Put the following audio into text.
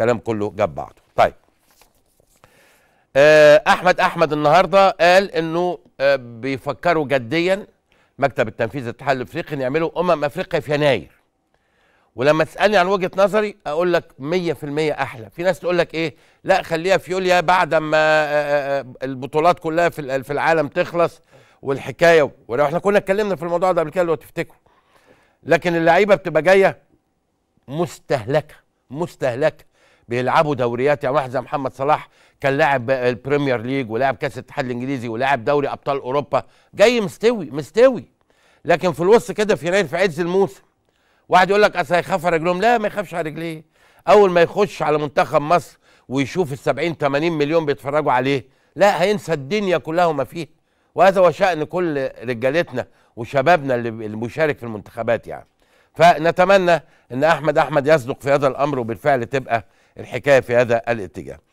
الكلام كله جاب بعضه طيب آه، احمد احمد النهارده قال انه آه، بيفكروا جديا مكتب التنفيذ الاتحاد الافريقي ان يعملوا امم افريقيا في يناير ولما تسالني عن وجهه نظري اقول لك 100% احلى في ناس تقول لك ايه لا خليها في يوليا بعد ما آه، البطولات كلها في في العالم تخلص والحكايه ولو احنا كنا اتكلمنا في الموضوع ده قبل كده لو تفتكروا لكن اللعيبه بتبقى جايه مستهلكه مستهلكه بيلعبوا دوريات يعني واحد زي محمد صلاح كان لاعب البريمير ليج ولاعب كاس الاتحاد الانجليزي ولاعب دوري ابطال اوروبا جاي مستوي مستوي لكن في الوسط كده في يناير في عز الموسم واحد يقول لك اصل هيخاف على رجلهم لا ما يخافش على رجليه اول ما يخش على منتخب مصر ويشوف ال 70 80 مليون بيتفرجوا عليه لا هينسى الدنيا كلها وما فيها وهذا هو شأن كل رجالتنا وشبابنا اللي مشارك في المنتخبات يعني فنتمنى ان احمد احمد يصدق في هذا الامر وبالفعل تبقى الحكايه في هذا الاتجاه